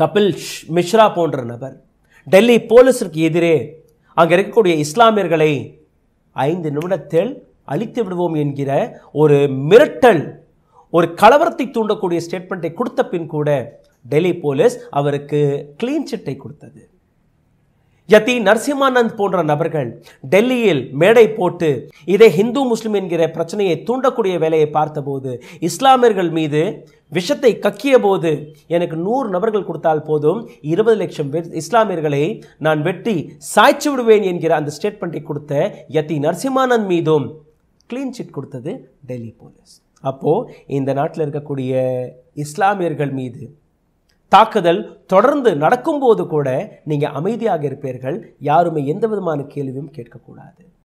கபில் மிஸ்ரா போன்ற நபர் டெல்லி போலீஸிற்கு எதிரே அங்கே இருக்கக்கூடிய இஸ்லாமியர்களை ஐந்து நிமிடத்தில் அழித்து விடுவோம் என்கிற ஒரு மிரட்டல் ஒரு கலவரத்தை தூண்டக்கூடிய ஸ்டேட்மெண்ட்டை கொடுத்த பின் கூட டெல்லி போலீஸ் அவருக்கு கிளீன் சிட்டை கொடுத்தது யதி நரசிம்மானந்த் போன்ற நபர்கள் டெல்லியில் மேடை போட்டு இதே ஹிந்து முஸ்லிம் என்கிற பிரச்சனையை தூண்டக்கூடிய வேலையை பார்த்தபோது இஸ்லாமியர்கள் மீது விஷத்தை கக்கிய போது எனக்கு நூறு நபர்கள் கொடுத்தால் போதும் இருபது லட்சம் இஸ்லாமியர்களை நான் வெட்டி சாய்ச்சி விடுவேன் என்கிற அந்த ஸ்டேட்மெண்ட்டை கொடுத்த யதி நரசிம்மானந்த் மீதும் கிளீன் சிட் கொடுத்தது டெல்லி போலீஸ் அப்போது இந்த நாட்டில் இருக்கக்கூடிய இஸ்லாமியர்கள் மீது தாக்குதல் தொடர்ந்து நடக்கும்போது கூட நீங்கள் அமைதியாக இருப்பீர்கள் யாருமே எந்த விதமான கேள்வியும் கேட்கக்கூடாது